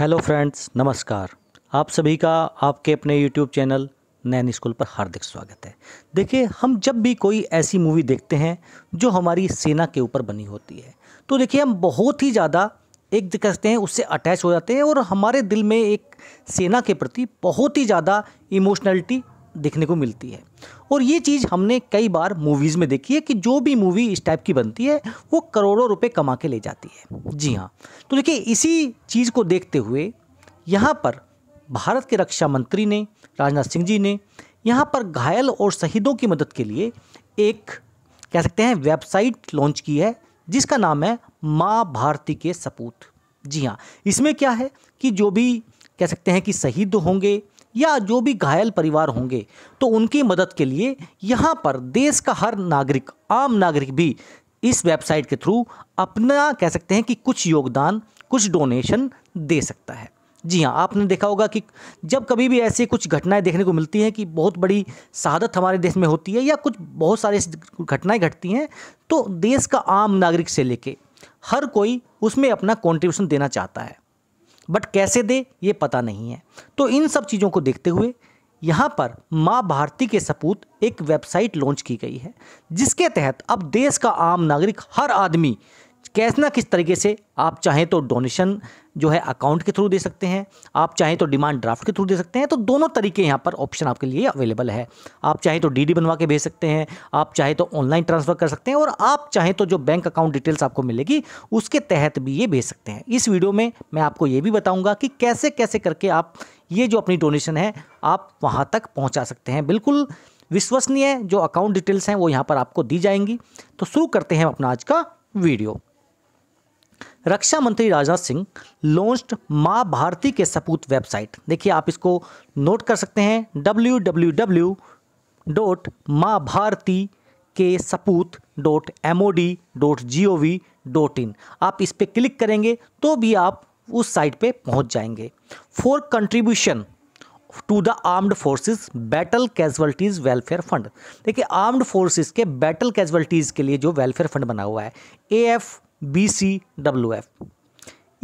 Hello friends नमस्कार आप सभी का आपके अपने यूट्यूब चैनल नैन स्कूल पर हार्दिक स्वागत है देखिए हम जब भी कोई ऐसी मूवी देखते हैं जो हमारी सेना के ऊपर बनी होती है तो देखिए हम बहुत ही ज़्यादा एक कहते हैं उससे अटैच हो जाते हैं और हमारे दिल में एक सेना के प्रति बहुत ही ज़्यादा इमोशनलिटी देखने को मिलती है और ये चीज़ हमने कई बार मूवीज़ में देखी है कि जो भी मूवी इस टाइप की बनती है वो करोड़ों रुपए कमा के ले जाती है जी हाँ तो देखिए इसी चीज़ को देखते हुए यहाँ पर भारत के रक्षा मंत्री ने राजनाथ सिंह जी ने यहाँ पर घायल और शहीदों की मदद के लिए एक कह सकते हैं वेबसाइट लॉन्च की है जिसका नाम है माँ भारती के सपूत जी हाँ इसमें क्या है कि जो भी कह सकते हैं कि शहीद होंगे या जो भी घायल परिवार होंगे तो उनकी मदद के लिए यहाँ पर देश का हर नागरिक आम नागरिक भी इस वेबसाइट के थ्रू अपना कह सकते हैं कि कुछ योगदान कुछ डोनेशन दे सकता है जी हाँ आपने देखा होगा कि जब कभी भी ऐसी कुछ घटनाएं देखने को मिलती हैं कि बहुत बड़ी शहादत हमारे देश में होती है या कुछ बहुत सारी घटनाएं घटती हैं तो देश का आम नागरिक से लेके हर कोई उसमें अपना कॉन्ट्रीब्यूशन देना चाहता है बट कैसे दे ये पता नहीं है तो इन सब चीज़ों को देखते हुए यहाँ पर माँ भारती के सपूत एक वेबसाइट लॉन्च की गई है जिसके तहत अब देश का आम नागरिक हर आदमी कैसे ना किस तरीके से आप चाहें तो डोनेशन जो है अकाउंट के थ्रू दे सकते हैं आप चाहें तो डिमांड ड्राफ्ट के थ्रू दे सकते हैं तो दोनों तरीके यहाँ पर ऑप्शन आपके लिए अवेलेबल है आप चाहें तो डीडी बनवा के भेज सकते हैं आप चाहें तो ऑनलाइन ट्रांसफ़र कर सकते हैं और आप चाहें तो जो बैंक अकाउंट डिटेल्स आपको मिलेगी उसके तहत भी ये भेज सकते हैं इस वीडियो में मैं आपको ये भी बताऊँगा कि कैसे कैसे करके आप ये जो अपनी डोनेशन है आप वहाँ तक पहुँचा सकते हैं बिल्कुल विश्वसनीय जो अकाउंट डिटेल्स हैं वो यहाँ पर आपको दी जाएंगी तो शुरू करते हैं अपना आज का वीडियो रक्षा मंत्री राजनाथ सिंह लॉन्च्ड माँ भारती के सपूत वेबसाइट देखिए आप इसको नोट कर सकते हैं डब्ल्यू डब्ल्यू डब्ल्यू डॉट माँ भारती के सपूत dot M O D dot G O V dot in आप इस पर क्लिक करेंगे तो भी आप उस साइट पे पहुंच जाएंगे for contribution to the armed forces battle casualties welfare fund देखिए आर्म्ड फोर्सेस के बैटल कैजुअल्टीज के लिए जो वेलफेयर फंड बना हुआ है A F B C W F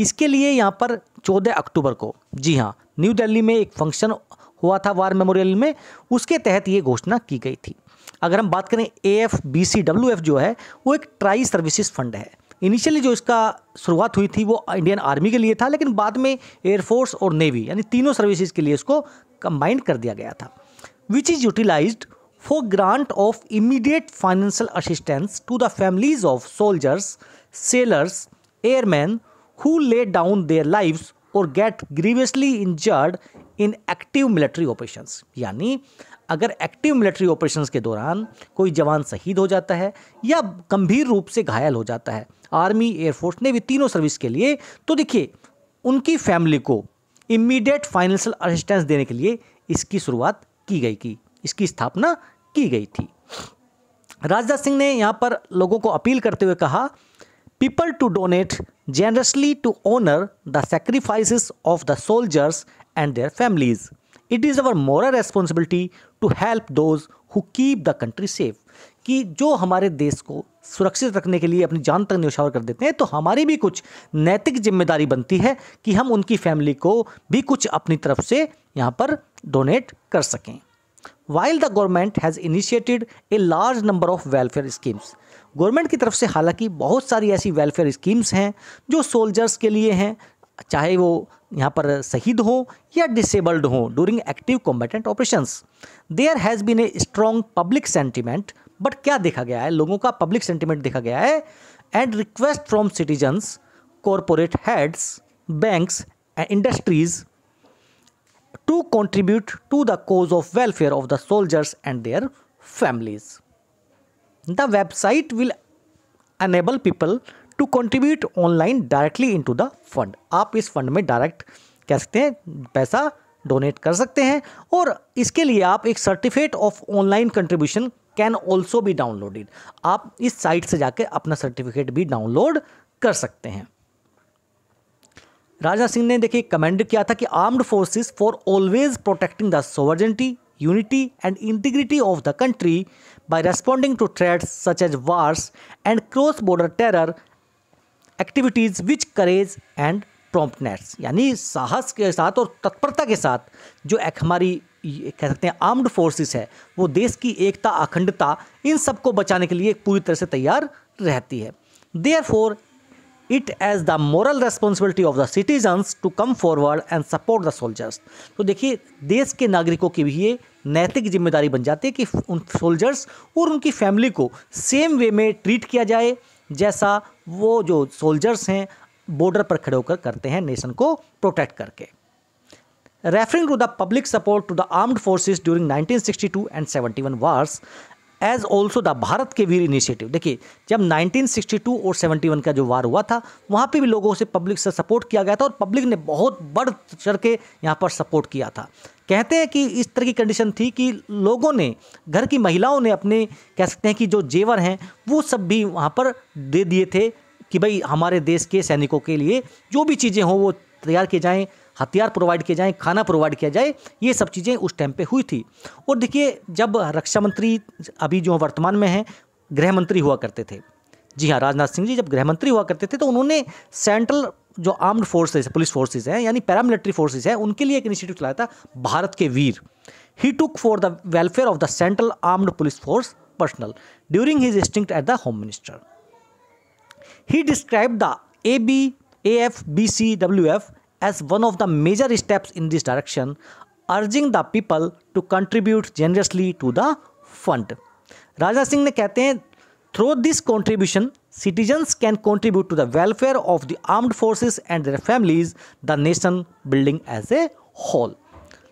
इसके लिए यहाँ पर 14 अक्टूबर को जी हाँ न्यू दिल्ली में एक फंक्शन हुआ था वार मेमोरियल में उसके तहत ये घोषणा की गई थी अगर हम बात करें A F B C W F जो है वो एक ट्राई सर्विसेज फंड है इनिशियली जो इसका शुरुआत हुई थी वो इंडियन आर्मी के लिए था लेकिन बाद में एयरफोर्स और नेवी यानी तीनों सर्विसेज के लिए इसको कंबाइंड कर दिया गया था which is utilize for grant of immediate financial assistance to the families of soldiers sailors, airmen who lay down their lives or get grievously injured in active military operations. यानी अगर active military operations के दौरान कोई जवान शहीद हो जाता है या गंभीर रूप से घायल हो जाता है आर्मी एयरफोर्स ने भी तीनों सर्विस के लिए तो देखिए उनकी फैमिली को इमीडिएट फाइनेंशियल असिस्टेंस देने के लिए इसकी शुरुआत की गई की इसकी स्थापना की गई थी राजनाथ सिंह ने यहाँ पर लोगों को अपील करते हुए कहा people to donate generously to honor the sacrifices of the soldiers and their families. It is our moral responsibility to help those who keep the country safe. कि जो हमारे देश को सुरक्षित रखने के लिए अपनी जान तक न्योछावर कर देते हैं तो हमारी भी कुछ नैतिक जिम्मेदारी बनती है कि हम उनकी फैमिली को भी कुछ अपनी तरफ से यहाँ पर डोनेट कर सकें while the government has initiated a large number of welfare schemes government की तरफ से हालांकि बहुत सारी ऐसी वेलफेयर स्कीम्स हैं जो सोल्जर्स के लिए हैं चाहे वो यहाँ पर शहीद हो या डिसेबल्ड हो during active combatant operations there has been a strong public sentiment but क्या देखा गया है लोगों का पब्लिक सेंटिमेंट देखा गया है and request from citizens corporate heads banks and industries to contribute to the cause of welfare of the soldiers and their families. The website will enable people to contribute online directly into the fund आप इस fund में direct कह सकते हैं पैसा donate कर सकते हैं और इसके लिए आप एक certificate of online contribution can also भी डाउनलोडेड आप इस साइट से जाकर अपना सर्टिफिकेट भी डाउनलोड कर सकते हैं राजनाथ सिंह ने देखिए कमेंड किया था कि armed forces for always protecting the sovereignty unity and integrity of the country by responding to threats such as wars and cross border terror activities which courage and promptness यानी साहस के साथ और तत्परता के साथ जो एक हमारी कह सकते हैं आर्म्ड फोर्सेस है वो देश की एकता अखंडता इन सबको बचाने के लिए पूरी तरह से तैयार रहती है therefore it as the moral responsibility of the citizens to come forward and support the soldiers तो देखिए देश के नागरिकों की भी ये नैतिक जिम्मेदारी बन जाती है कि उन सोल्जर्स और उनकी फैमिली को सेम वे में ट्रीट किया जाए जैसा वो जो सोल्जर्स हैं बॉर्डर पर खड़े होकर करते हैं नेशन को प्रोटेक्ट करके referring to the public support to the armed forces during nineteen sixty two and seventy one wars as also the Bharat के वीर इनिशिएटिव देखिए जब 1962 और 71 का जो वार हुआ था वहाँ पे भी लोगों से पब्लिक से सपोर्ट किया गया था और पब्लिक ने बहुत बढ़ चढ़ के यहाँ पर सपोर्ट किया था कहते हैं कि इस तरह की कंडीशन थी कि लोगों ने घर की महिलाओं ने अपने कह सकते हैं कि जो जेवर हैं वो सब भी वहाँ पर दे दिए थे कि भाई हमारे देश के सैनिकों के लिए जो भी चीज़ें हों वो तैयार किए जाएँ हथियार प्रोवाइड किए जाएँ खाना प्रोवाइड किया जाए ये सब चीज़ें उस टाइम पर हुई थी और देखिए जब रक्षा मंत्री अभी जो वर्तमान में हैं गृह मंत्री हुआ करते थे जी हाँ राजनाथ सिंह जी जब गृह मंत्री हुआ करते थे तो उन्होंने सेंट्रल जो आर्म्ड फोर्सेज पुलिस फोर्सेज हैं यानी पैरामिलिट्री फोर्सेज हैं उनके लिए एक इनिशिएटिव चलाया था भारत के Veer he took for the welfare of the central armed police force personnel during his stint at the home minister he describe the A B A F B C W F as one of the major steps in this direction, urging the people to contribute generously to the fund. Raja Singh ne through this contribution, citizens can contribute to the welfare of the armed forces and their families, the nation building as a whole.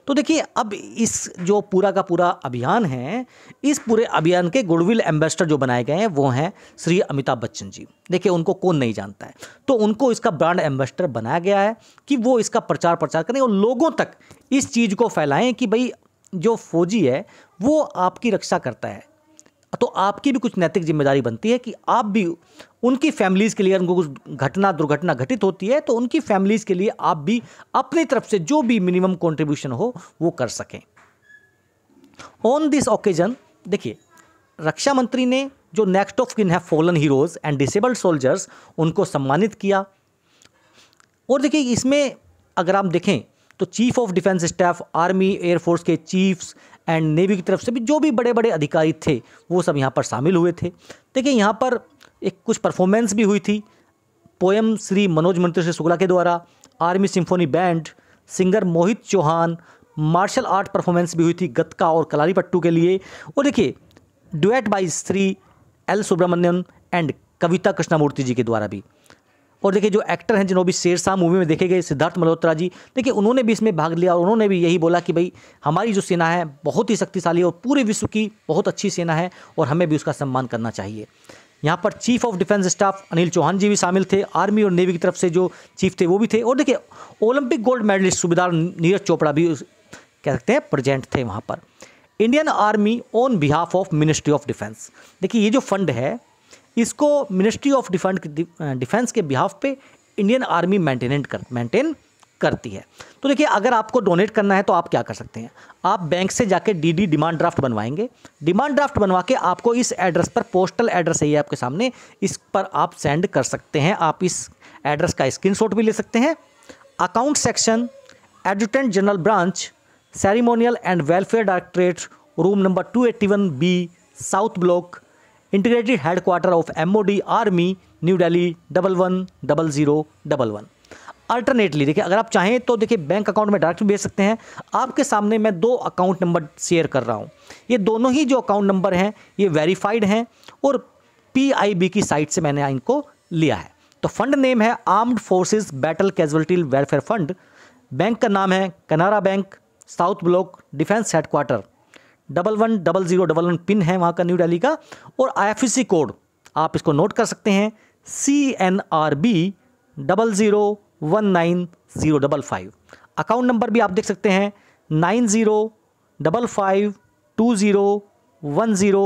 तो देखिए अब इस जो पूरा का पूरा अभियान है इस पूरे अभियान के गुडविल एम्बेसडर जो बनाए गए हैं वो हैं श्री अमिताभ बच्चन जी देखिए उनको कौन नहीं जानता है तो उनको इसका ब्रांड एम्बेसडर बनाया गया है कि वो इसका प्रचार प्रचार करें और लोगों तक इस चीज़ को फैलाएं कि भाई जो फौजी है वो आपकी रक्षा करता है तो आपकी भी कुछ नैतिक जिम्मेदारी बनती है कि आप भी उनकी फैमिलीज़ के लिए उनको कुछ घटना दुर्घटना घटित होती है तो उनकी फैमिलीज़ के लिए आप भी अपनी तरफ से जो भी मिनिमम कॉन्ट्रीब्यूशन हो वो कर सकें ऑन दिस ओकेजन देखिए रक्षा मंत्री ने जो नेक्स्ट ऑफ किन है fallen heroes and disabled soldiers उनको सम्मानित किया और देखिए इसमें अगर आप देखें तो chief of defence staff army air force के चीफ्स एंड नेवी की तरफ से भी जो भी बड़े बड़े अधिकारी थे वो सब यहाँ पर शामिल हुए थे देखिए यहाँ पर एक कुछ परफॉर्मेंस भी हुई थी पोएम श्री मनोज मंत्री श्री शुक्ला के द्वारा army symphony band singer Mohit Chauhan martial art performance भी हुई थी गत्का और कलारी पट्टू के लिए और देखिए duet by Shri L Subramaniam and Kavita Krishnamurthy ji के द्वारा भी और देखिए जो एक्टर हैं जिन्होंने शेर शाह मूवी में देखे गए सिद्धार्थ मल्होत्रा जी देखिए उन्होंने भी इसमें भाग लिया और उन्होंने भी यही बोला कि भाई हमारी जो सेना है बहुत ही शक्तिशाली और पूरे विश्व की बहुत अच्छी सेना है और हमें भी उसका सम्मान करना चाहिए यहाँ पर chief of defence staff Anil Chauhan ji भी शामिल थे आर्मी और नेवी की तरफ से जो चीफ थे वो भी थे और देखिए ओलंपिक गोल्ड मेडलिस्ट सूबेदार नीरज चोपड़ा भी कह सकते हैं प्रेजेंट थे वहाँ पर Indian army on behalf of ministry of defence देखिए ये जो फंड है इसको मिनिस्ट्री ऑफ डिफेंड डिफेंस के बिहाफ पे इंडियन आर्मी मेंटेनेंट कर मेंटेन करती है तो देखिए अगर आपको डोनेट करना है तो आप क्या कर सकते हैं आप बैंक से जाके डीडी डिमांड ड्राफ्ट बनवाएंगे डिमांड ड्राफ्ट बनवा के आपको इस एड्रेस पर पोस्टल एड्रेस है ये आपके सामने इस पर आप सेंड कर सकते हैं आप इस एड्रेस का स्क्रीनशॉट भी ले सकते हैं account section adjutant general branch ceremonial and welfare directorate room number two eighty one B south block integrated headquarter of MOD army new Delhi double one double zero double one alternately देखिए अगर आप चाहें तो देखिए बैंक अकाउंट में direct भेज सकते हैं आपके सामने मैं दो अकाउंट नंबर शेयर कर रहा हूँ ये दोनों ही जो अकाउंट नंबर हैं ये वेरीफाइड हैं और बी की साइट से मैंने इनको लिया है तो फंड नेम है armed forces battle casualty welfare fund bank का नाम है Canara bank south block defence headquarter double one double zero double one pin है वहाँ का न्यू डेली का और आई कोड आप इसको नोट कर सकते हैं C N R B double zero one nine zero double five account number भी आप देख सकते हैं nine zero double five two zero one zero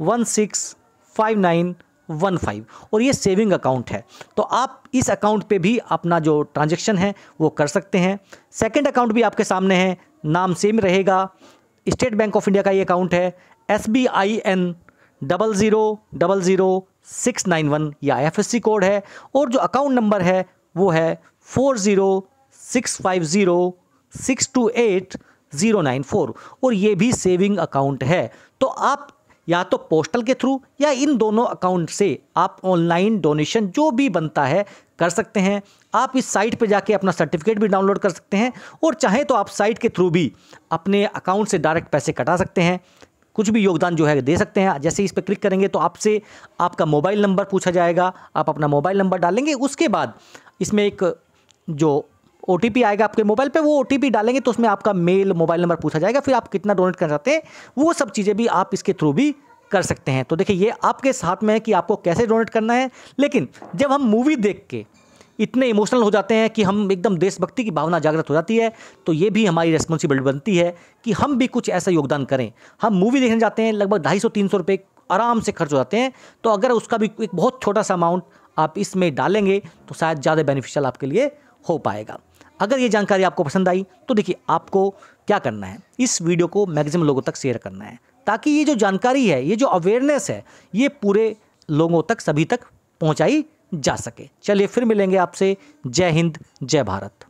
one six five nine one five और ये सेविंग अकाउंट है तो आप इस अकाउंट पे भी अपना जो ट्रांजेक्शन है वो कर सकते हैं सेकेंड अकाउंट भी आपके सामने है नाम सेम रहेगा स्टेट बैंक ऑफ इंडिया का ये अकाउंट है S B I N double zero double zero six nine one या एफ एस सी कोड है और जो अकाउंट नंबर है वो है four zero six five zero six two eight zero nine four और ये भी सेविंग अकाउंट है तो आप या तो पोस्टल के थ्रू या इन दोनों अकाउंट से आप ऑनलाइन डोनेशन जो भी बनता है कर सकते हैं आप इस साइट पर जाके अपना सर्टिफिकेट भी डाउनलोड कर सकते हैं और चाहें तो आप साइट के थ्रू भी अपने अकाउंट से डायरेक्ट पैसे कटा सकते हैं कुछ भी योगदान जो है दे सकते हैं जैसे इस पर क्लिक करेंगे तो आपसे आपका मोबाइल नंबर पूछा जाएगा आप अपना मोबाइल नंबर डालेंगे उसके बाद इसमें एक जो ओ आएगा आपके मोबाइल पे वो ओ डालेंगे तो उसमें आपका मेल मोबाइल नंबर पूछा जाएगा फिर आप कितना डोनेट करना चाहते हैं वो सब चीज़ें भी आप इसके थ्रू भी कर सकते हैं तो देखिए ये आपके साथ में है कि आपको कैसे डोनेट करना है लेकिन जब हम मूवी देख के इतने इमोशनल हो जाते हैं कि हम एकदम देशभक्ति की भावना जागृत हो जाती है तो ये भी हमारी रेस्पॉन्सिबिलिटी बनती है कि हम भी कुछ ऐसा योगदान करें हम मूवी देखने जाते हैं लगभग ढाई सौ तीन सौ रुपये आराम से खर्च हो जाते हैं तो अगर उसका भी एक बहुत छोटा सा अमाउंट आप इसमें डालेंगे तो शायद ज़्यादा बेनिफिशियल आपके लिए हो पाएगा अगर ये जानकारी आपको पसंद आई तो देखिए आपको क्या करना है इस वीडियो को मैक्सिमम लोगों तक शेयर करना है ताकि ये जो जानकारी है ये जो अवेयरनेस है ये पूरे लोगों तक सभी तक पहुँचाई जा सके चलिए फिर मिलेंगे आपसे जय हिंद जय भारत